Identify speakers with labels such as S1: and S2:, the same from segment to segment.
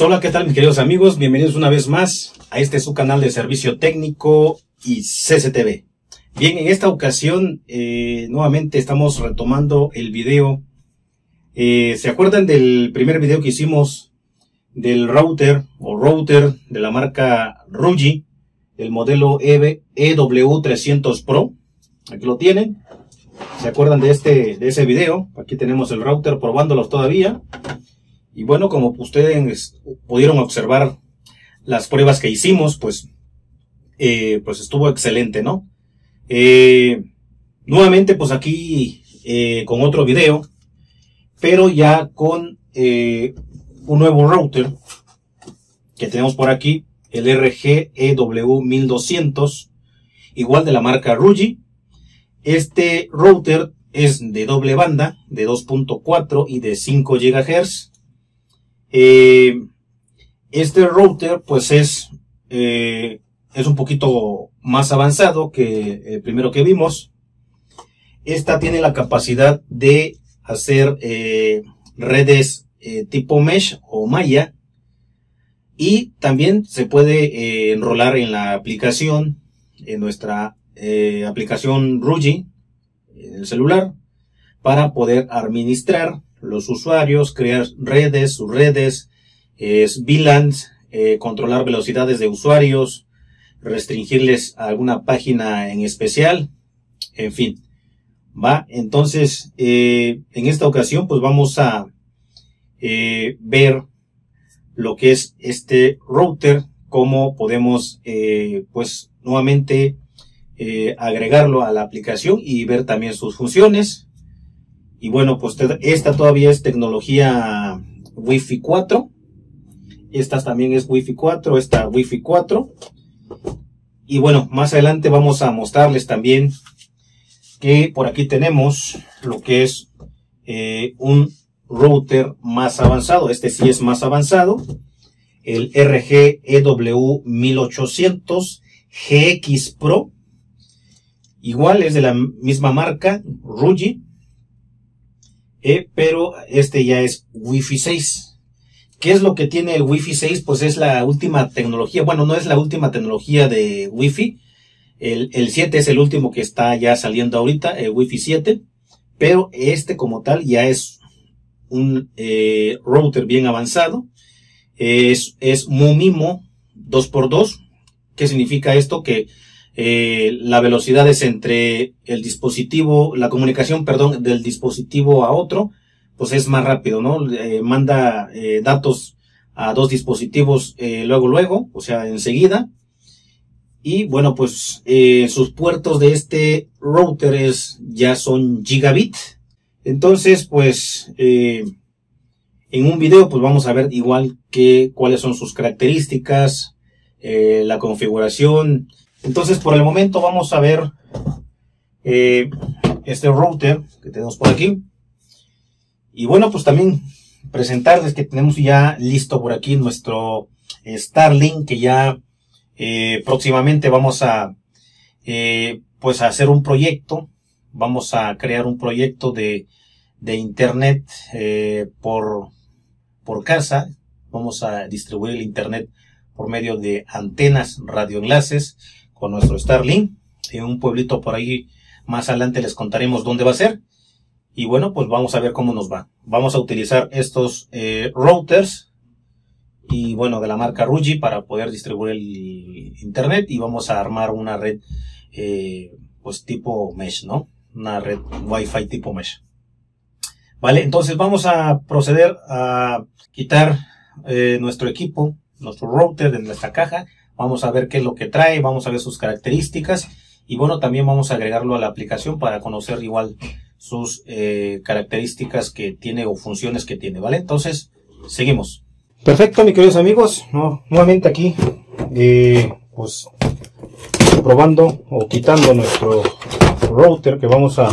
S1: Hola, ¿qué tal mis queridos amigos? Bienvenidos una vez más a este su canal de servicio técnico y CCTV. Bien, en esta ocasión eh, nuevamente estamos retomando el video. Eh, ¿Se acuerdan del primer video que hicimos del router o router de la marca Ruji? El modelo EW300 e Pro. Aquí lo tienen. ¿Se acuerdan de, este, de ese video? Aquí tenemos el router probándolos todavía. Y bueno, como ustedes pues, pudieron observar las pruebas que hicimos, pues, eh, pues estuvo excelente, ¿no? Eh, nuevamente, pues aquí eh, con otro video, pero ya con un nuevo router que tenemos por aquí, el RGEW1200, igual de la marca Ruji. Este router es de doble banda, de 2.4 y de 5 GHz. Eh, este router pues es, eh, es un poquito más avanzado que el primero que vimos. Esta tiene la capacidad de hacer eh, redes tipo mesh o maya y también se puede enrolar en la aplicación, en nuestra aplicación Ruji, en el celular, para poder administrar los usuarios, crear redes, subredes, es VLANs, eh, controlar velocidades de usuarios, restringirles a alguna página en especial, en fin. Va, entonces, eh, en esta ocasión, pues vamos a eh, ver lo que es este router, cómo podemos, pues, nuevamente agregarlo a la aplicación y ver también sus funciones. Y bueno, pues esta todavía es tecnología Wi-Fi 4. Esta también es Wi-Fi 4, esta Wi-Fi 4. Y bueno, más adelante vamos a mostrarles también que por aquí tenemos lo que es eh, un router más avanzado. Este sí es más avanzado. El rgew 1800 GX Pro. Igual es de la misma marca, Rugi. E, pero este ya es Wi-Fi 6. ¿Qué es lo que tiene el Wi-Fi 6? Pues es la última tecnología, bueno, no es la última tecnología de Wi-Fi, el, 7 es el último que está ya saliendo ahorita, el Wi-Fi 7, pero este como tal ya es un eh, router bien avanzado, es, es MUMIMO 2x2, ¿qué significa esto? Que eh, la velocidad es entre el dispositivo, la comunicación, perdón, del dispositivo a otro, pues es más rápido, ¿no? Eh, manda eh, datos a dos dispositivos luego, luego, o sea, enseguida. Y bueno, pues sus puertos de este router es, ya son gigabit. Entonces, pues en un video, pues vamos a ver igual que cuáles son sus características, la configuración, entonces, por el momento vamos a ver eh, este router que tenemos por aquí. Y bueno, pues también presentarles que tenemos ya listo por aquí nuestro Starlink, que ya eh, próximamente vamos a, eh, pues a hacer un proyecto. Vamos a crear un proyecto de, internet por, por casa. Vamos a distribuir el internet por medio de antenas radioenlaces nuestro Starlink en un pueblito por ahí más adelante les contaremos dónde va a ser y bueno pues vamos a ver cómo nos va vamos a utilizar estos eh, routers y bueno de la marca Ruji para poder distribuir el internet y vamos a armar una red eh, pues tipo mesh no una red wifi tipo mesh vale entonces vamos a proceder a quitar eh, nuestro equipo nuestro router de nuestra caja Vamos a ver qué es lo que trae, vamos a ver sus características y bueno, también vamos a agregarlo a la aplicación para conocer igual sus eh, características que tiene o funciones que tiene, ¿vale? Entonces, seguimos. Perfecto, mis queridos amigos, nuevamente aquí, eh, pues probando o quitando nuestro router que vamos a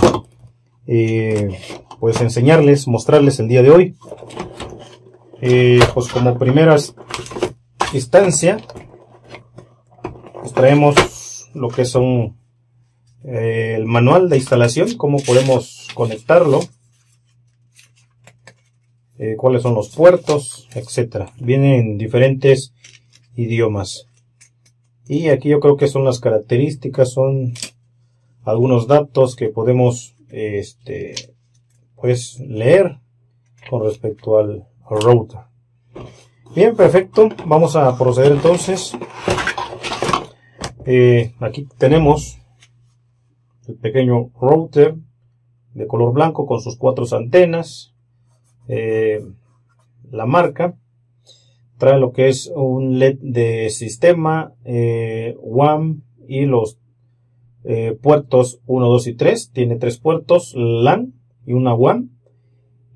S1: eh, pues enseñarles, mostrarles el día de hoy. pues como primera instancia, traemos lo que son eh, el manual de instalación, cómo podemos conectarlo, eh, cuáles son los puertos, etcétera. Vienen en diferentes idiomas. Y aquí yo creo que son las características, son algunos datos que podemos este, pues leer con respecto al router. Bien, perfecto. Vamos a proceder entonces. Eh, aquí tenemos el pequeño router de color blanco con sus cuatro antenas. Eh, la marca trae lo que es un LED de sistema eh, y los eh, puertos 1, 2 y 3. Tiene tres puertos LAN y una WAN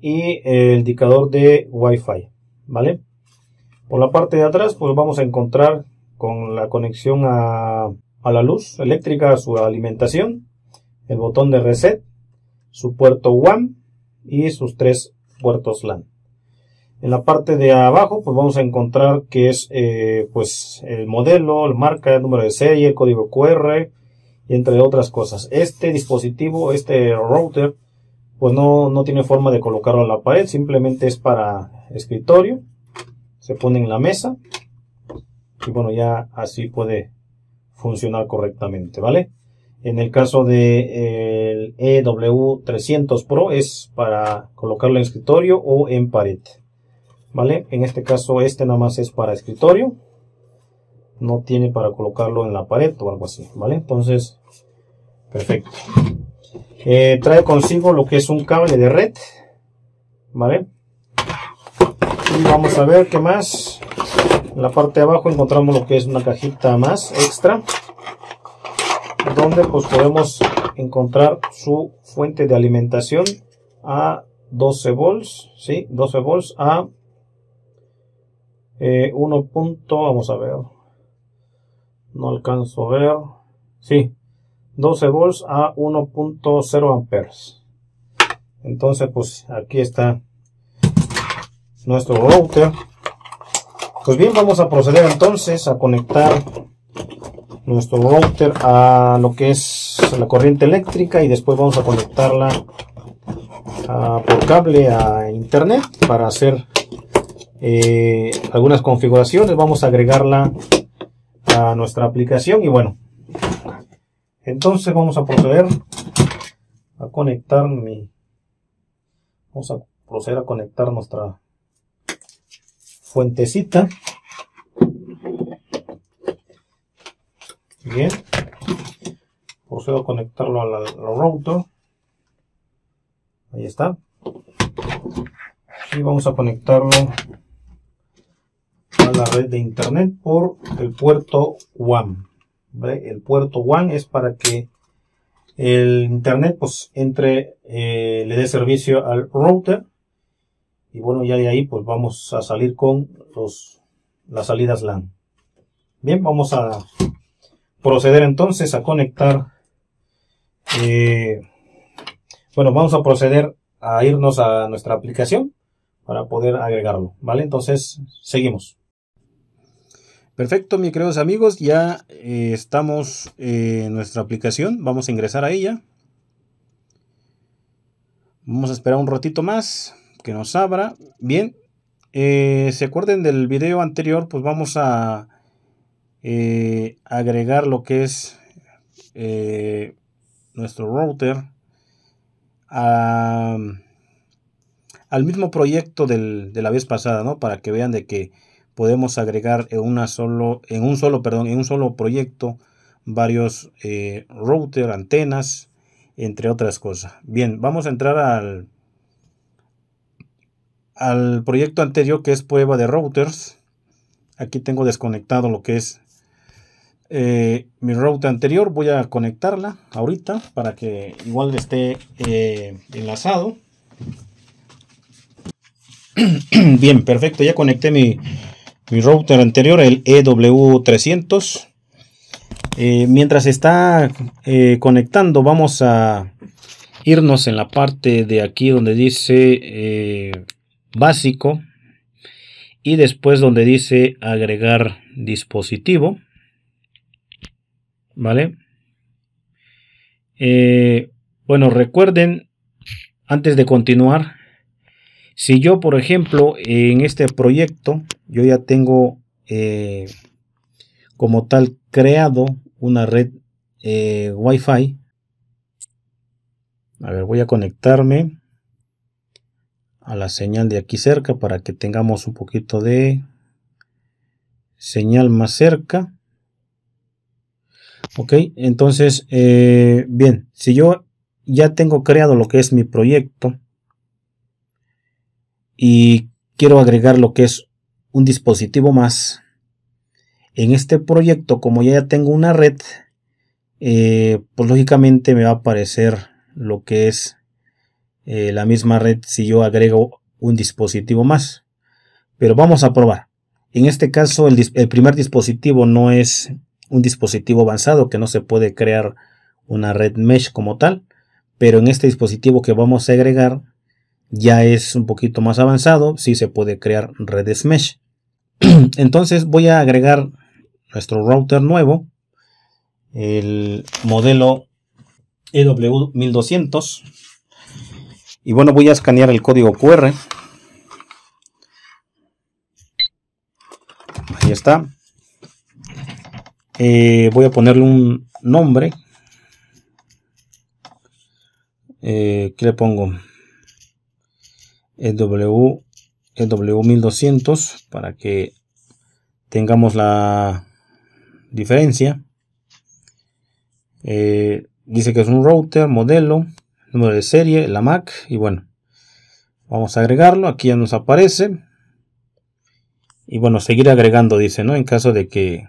S1: y el indicador de Wi-Fi. ¿Vale? Por la parte de atrás, pues vamos a encontrar con la conexión a, la luz eléctrica, su alimentación, el botón de reset, su puerto WAN y sus tres puertos LAN. En la parte de abajo, pues vamos a encontrar que es eh, pues el modelo, el marca, el número de serie, el código QR, y entre otras cosas. Este dispositivo, este router, pues no, tiene forma de colocarlo en la pared, simplemente es para escritorio. Se pone en la mesa y bueno, ya así puede funcionar correctamente, ¿vale? En el caso de el EW300 Pro es para colocarlo en escritorio o en pared, ¿vale? En este caso este nada más es para escritorio, no tiene para colocarlo en la pared o algo así, ¿vale? Entonces, perfecto. Eh, trae consigo lo que es un cable de red, ¿vale? Y vamos a ver qué más. En la parte de abajo encontramos lo que es una cajita más extra, donde pues podemos encontrar su fuente de alimentación a 12 volts, ¿sí? 12 volts a 1. Eh, vamos a ver, no alcanzo a ver, sí, 12 volts a 1.0 amperes. Entonces, pues aquí está nuestro router pues bien, vamos a proceder entonces a conectar nuestro router a lo que es la corriente eléctrica y después vamos a conectarla ah, por cable a internet para hacer eh, algunas configuraciones. Vamos a agregarla a nuestra aplicación y bueno, entonces vamos a proceder a conectar mi... Vamos a proceder a conectar nuestra fuentecita. Bien. Procedo a conectarlo al, router. Ahí está. Y vamos a conectarlo a la red de internet por el puerto WAN. El puerto WAN es para que el internet pues entre, eh, le dé servicio al router y bueno, ya de ahí pues vamos a salir con las salidas LAN. Bien, vamos a proceder entonces a conectar, eh, bueno, vamos a proceder a irnos a nuestra aplicación para poder agregarlo, ¿vale? Entonces, seguimos. Perfecto, mis queridos amigos, ya eh, estamos en nuestra aplicación, vamos a ingresar a ella. Vamos a esperar un ratito más que nos abra. Bien, eh, se acuerden del video anterior, pues vamos a eh, agregar lo que es eh, nuestro router al mismo proyecto de la vez pasada, ¿no? Para que vean de que podemos agregar en, una solo, en un solo, perdón, en un solo proyecto varios router antenas, entre otras cosas. Bien, vamos a entrar al al proyecto anterior que es prueba de routers. Aquí tengo desconectado lo que es eh, mi router anterior. Voy a conectarla ahorita para que igual esté eh, enlazado. Bien, perfecto. Ya conecté mi, router anterior, el EW300. Eh, mientras está conectando, vamos a irnos en la parte de aquí donde dice básico y después donde dice agregar dispositivo, ¿vale? Eh, bueno, recuerden, antes de continuar, si yo, por ejemplo, en este proyecto, yo ya tengo eh, como tal creado una red wifi eh, Wi-Fi. A ver, voy a conectarme a la señal de aquí cerca para que tengamos un poquito de señal más cerca ok entonces eh, bien si yo ya tengo creado lo que es mi proyecto y quiero agregar lo que es un dispositivo más en este proyecto como ya tengo una red eh, pues lógicamente me va a aparecer lo que es eh, la misma red si yo agrego un dispositivo más. Pero vamos a probar. En este caso, el, primer dispositivo no es un dispositivo avanzado que no se puede crear una red mesh como tal, pero en este dispositivo que vamos a agregar ya es un poquito más avanzado, si se puede crear redes mesh. Entonces voy a agregar nuestro router nuevo, el modelo EW1200 y bueno, voy a escanear el código QR. Ahí está. Eh, voy a ponerle un nombre. Eh, ¿Qué le pongo? E w 1200 e para que tengamos la diferencia. Eh, dice que es un router, modelo número de serie, la Mac y bueno, vamos a agregarlo, aquí ya nos aparece y bueno, seguir agregando dice, ¿no? En caso de que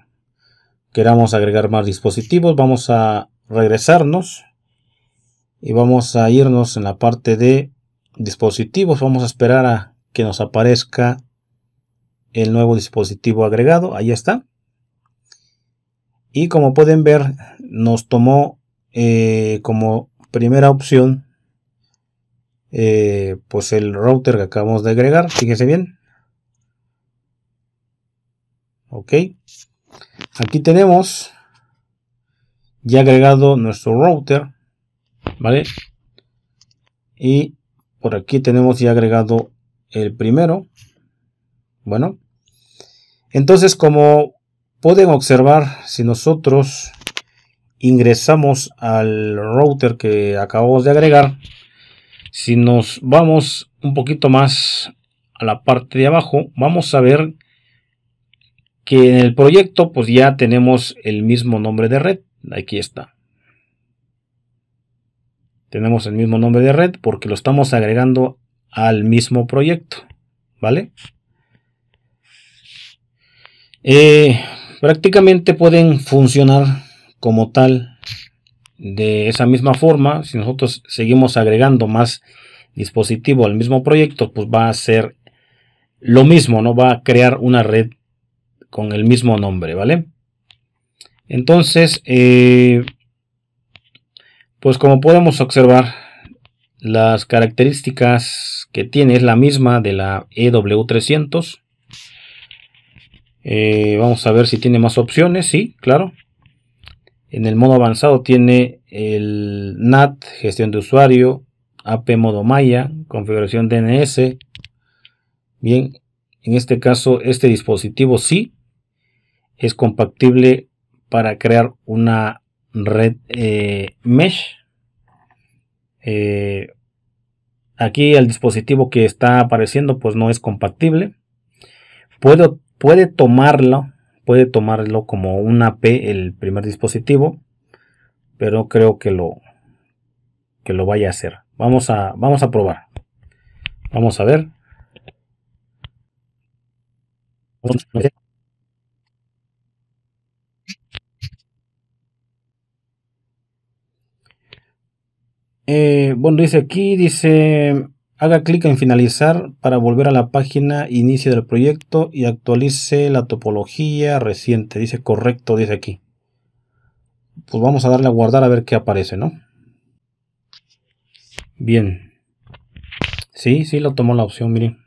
S1: queramos agregar más dispositivos, vamos a regresarnos y vamos a irnos en la parte de dispositivos, vamos a esperar a que nos aparezca el nuevo dispositivo agregado, ahí está. Y como pueden ver, nos tomó eh, como primera opción eh, pues el router que acabamos de agregar fíjese bien ok aquí tenemos ya agregado nuestro router vale y por aquí tenemos ya agregado el primero bueno entonces como pueden observar si nosotros ingresamos al router que acabamos de agregar si nos vamos un poquito más a la parte de abajo vamos a ver que en el proyecto pues ya tenemos el mismo nombre de red aquí está tenemos el mismo nombre de red porque lo estamos agregando al mismo proyecto vale eh, prácticamente pueden funcionar como tal. De esa misma forma, si nosotros seguimos agregando más dispositivo al mismo proyecto, pues va a ser lo mismo, no va a crear una red con el mismo nombre, ¿vale? Entonces, eh, pues como podemos observar, las características que tiene es la misma de la EW300. Eh, vamos a ver si tiene más opciones, sí, claro. En el modo avanzado tiene el NAT, gestión de usuario, AP modo Maya, configuración DNS. Bien, en este caso este dispositivo sí es compatible para crear una red eh, mesh. Eh, aquí el dispositivo que está apareciendo pues no es compatible. Puedo, puede tomarlo puede tomarlo como una P el primer dispositivo, pero creo que lo, que lo vaya a hacer. Vamos a, vamos a probar. Vamos a ver. Eh, bueno, dice aquí, dice Haga clic en finalizar para volver a la página inicio del proyecto y actualice la topología reciente. Dice correcto, dice aquí. Pues vamos a darle a guardar a ver qué aparece, ¿no? Bien. Sí, sí lo tomó la opción, miren.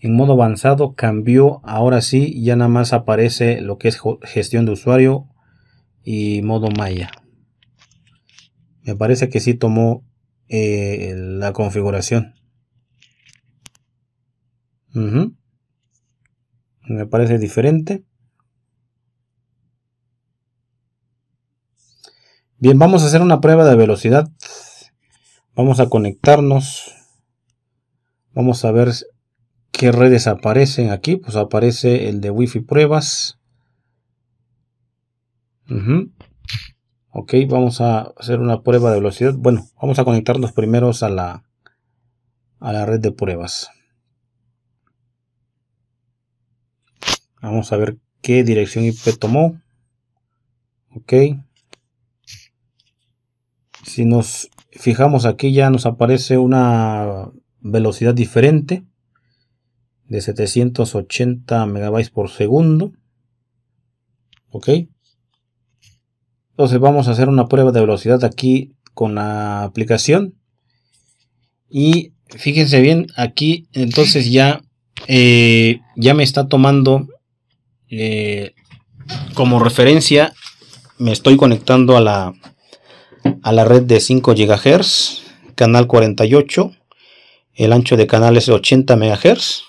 S1: En modo avanzado cambió, ahora sí, ya nada más aparece lo que es gestión de usuario y modo maya. Me parece que sí tomó eh, la configuración. Me parece diferente. Bien, vamos a hacer una prueba de velocidad. Vamos a conectarnos. Vamos a ver qué redes aparecen aquí. Pues aparece el de Wi-Fi pruebas. Ok, vamos a hacer una prueba de velocidad. Bueno, vamos a conectarnos primero a la, a la red de pruebas. Vamos a ver qué dirección IP tomó. Ok. Si nos fijamos aquí ya nos aparece una velocidad diferente de 780 megabytes por segundo ok entonces vamos a hacer una prueba de velocidad aquí con la aplicación y fíjense bien aquí entonces ya eh, ya me está tomando eh, como referencia me estoy conectando a la, a la red de 5 GHz, canal 48, el ancho de canal es de 80 MHz.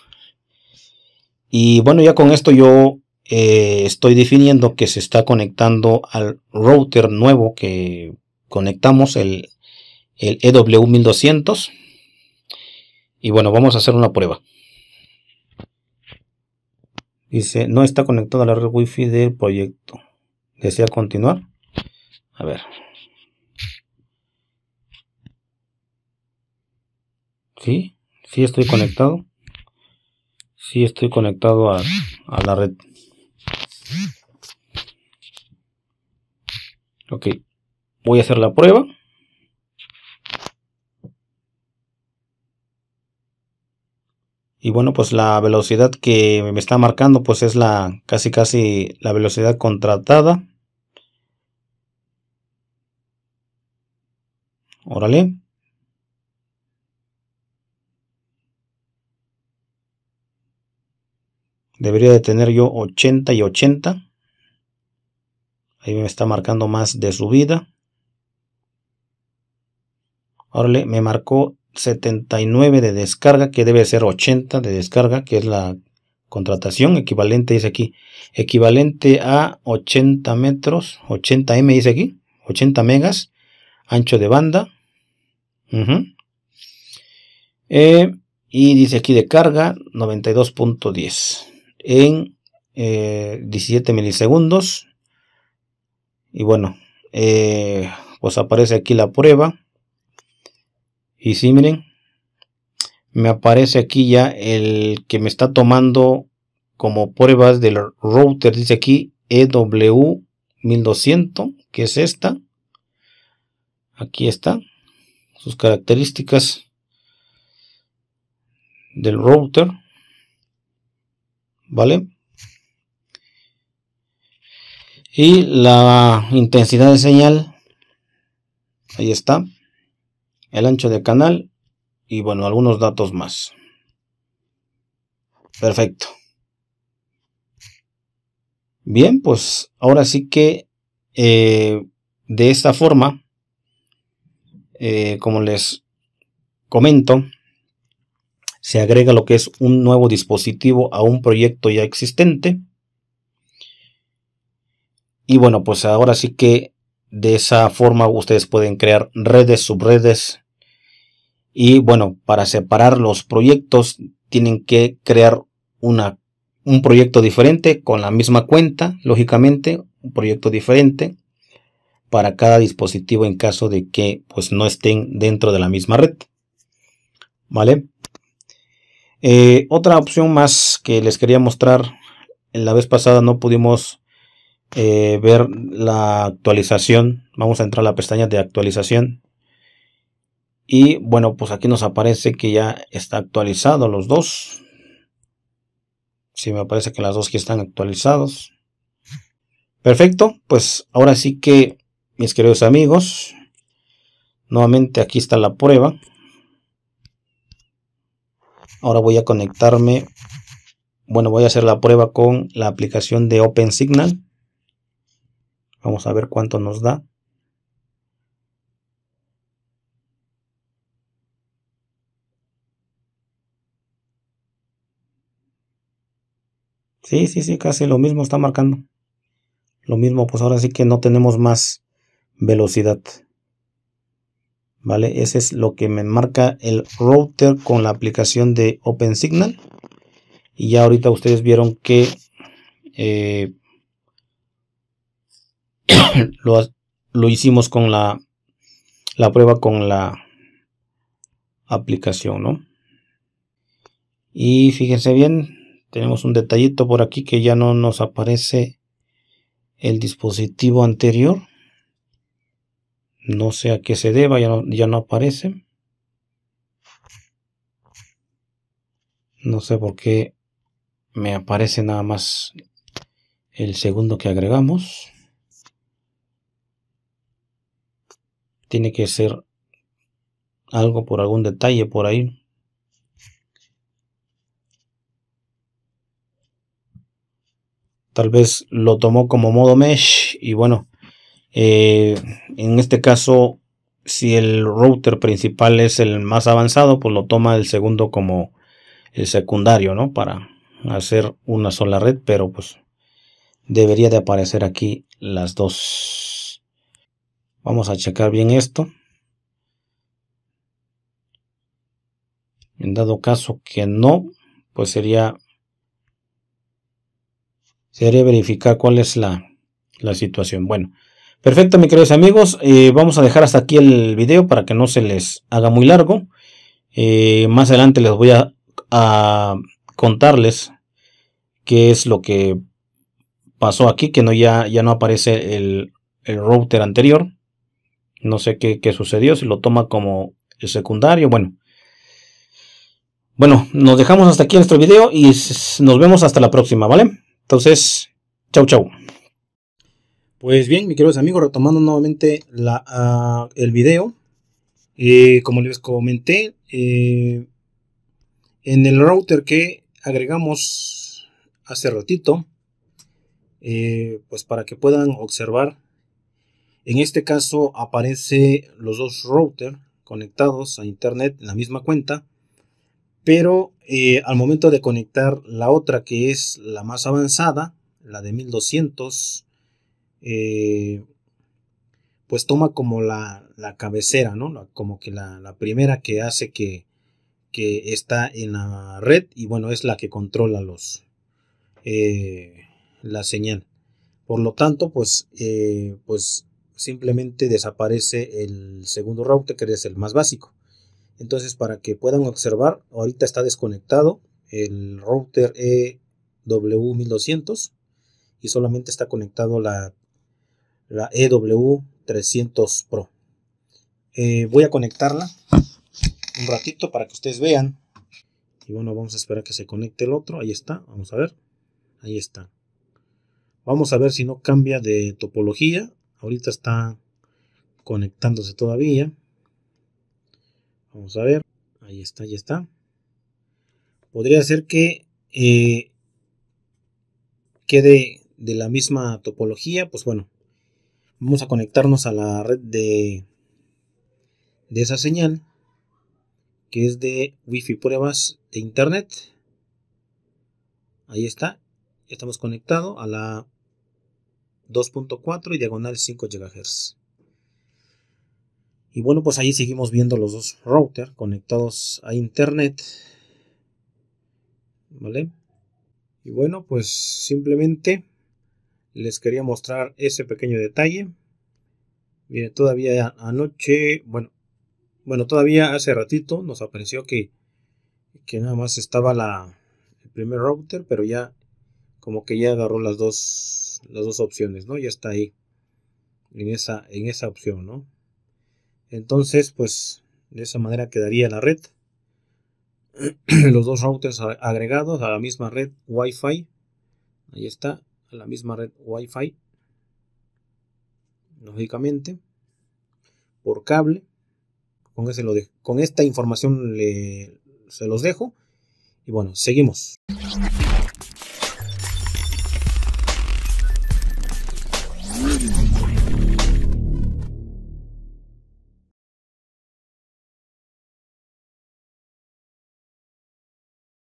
S1: Y bueno, ya con esto yo eh, estoy definiendo que se está conectando al router nuevo que conectamos, el, el EW1200. Y bueno, vamos a hacer una prueba. Dice, no está conectado a la red wifi del proyecto. ¿Desea continuar? A ver. ¿Sí? Sí estoy conectado. Sí estoy conectado a, a la red. Ok. Voy a hacer la prueba. y bueno pues la velocidad que me está marcando pues es la casi casi la velocidad contratada órale debería de tener yo 80 y 80 ahí me está marcando más de subida órale me marcó 79 de descarga, que debe ser 80 de descarga, que es la contratación equivalente, dice aquí, equivalente a 80 metros, 80 M dice aquí, 80 megas, ancho de banda. Eh, y dice aquí de carga 92.10 en 17 eh, milisegundos. Y bueno, eh, pues aparece aquí la prueba. Y si miren, me aparece aquí ya el que me está tomando como pruebas del router. Dice aquí EW1200, que es esta. Aquí está. Sus características del router. ¿Vale? Y la intensidad de señal. Ahí está el ancho de canal y bueno, algunos datos más. Perfecto. Bien, pues ahora sí que eh, de esta forma, eh, como les comento, se agrega lo que es un nuevo dispositivo a un proyecto ya existente. Y bueno, pues ahora sí que de esa forma ustedes pueden crear redes, subredes. Y bueno, para separar los proyectos tienen que crear una, un proyecto diferente con la misma cuenta, lógicamente, un proyecto diferente para cada dispositivo en caso de que pues no estén dentro de la misma red. ¿Vale? Eh, otra opción más que les quería mostrar, en la vez pasada no pudimos eh, ver la actualización. Vamos a entrar a la pestaña de actualización. Y bueno, pues aquí nos aparece que ya está actualizado los dos. si me parece que las dos que están actualizados. Perfecto, pues ahora sí que, mis queridos amigos, nuevamente aquí está la prueba. Ahora voy a conectarme, bueno, voy a hacer la prueba con la aplicación de Open Signal. Vamos a ver cuánto nos da. Sí, sí, sí, casi lo mismo está marcando. Lo mismo, pues ahora sí que no tenemos más velocidad. ¿Vale? Ese es lo que me marca el router con la aplicación de OpenSignal. Y ya ahorita ustedes vieron que eh, lo, hicimos con la, la prueba con la aplicación, Y fíjense bien, tenemos un detallito por aquí que ya no nos aparece el dispositivo anterior. No sé a qué se deba, ya no, ya no aparece. No sé por qué me aparece nada más el segundo que agregamos. Tiene que ser algo por algún detalle por ahí. Tal vez lo tomó como modo mesh y bueno, eh, en este caso, si el router principal es el más avanzado, pues lo toma el segundo como el secundario, ¿no? Para hacer una sola red, pero pues debería de aparecer aquí las dos Vamos a checar bien esto. En dado caso que no, pues sería, sería verificar cuál es la, situación. Bueno, perfecto, mis queridos amigos. Eh, vamos a dejar hasta aquí el video para que no se les haga muy largo. Eh, más adelante les voy a, contarles qué es lo que pasó aquí, que no ya, ya no aparece el router anterior. No sé qué, sucedió, si lo toma como secundario, bueno. Bueno, nos dejamos hasta aquí nuestro video y nos vemos hasta la próxima, ¿vale? Entonces, chau chau. Pues bien, mis queridos amigos, retomando nuevamente ah, el video, eh, como les comenté, eh, en el router que agregamos hace ratito, eh, pues para que puedan observar en este caso aparece los dos routers conectados a internet en la misma cuenta, pero eh, al momento de conectar la otra que es la más avanzada, la de 1200, eh, pues toma como la, cabecera, como que la, primera que hace que, está en la red y bueno, es la que controla los, eh, la señal. Por lo tanto, pues, pues simplemente desaparece el segundo router que es el más básico. Entonces para que puedan observar, ahorita está desconectado el router EW1200 y solamente está conectado la, la EW300 Pro. Eh, voy a conectarla un ratito para que ustedes vean. Y bueno, vamos a esperar a que se conecte el otro. Ahí está, vamos a ver. Ahí está. Vamos a ver si no cambia de topología Ahorita está conectándose todavía. Vamos a ver. Ahí está, ahí está. Podría ser que eh, quede de la misma topología. Pues bueno, vamos a conectarnos a la red de, de esa señal que es de Wi-Fi pruebas de internet ahí está estamos conectados a la 2.4 y diagonal 5 GHz. Y bueno, pues ahí seguimos viendo los dos routers conectados a internet. ¿Vale? Y bueno, pues simplemente les quería mostrar ese pequeño detalle. bien todavía anoche, bueno, bueno, todavía hace ratito nos apareció que, nada más estaba la, el primer router, pero ya como que ya agarró las dos, las dos opciones, ¿no? Ya está ahí, en esa, en esa opción, ¿no? Entonces, pues de esa manera quedaría la red. Los dos routers agregados a la misma red Wi-Fi. Ahí está, a la misma red Wi-Fi. Lógicamente, por cable. Con, lo con esta información se los dejo. Y bueno, seguimos.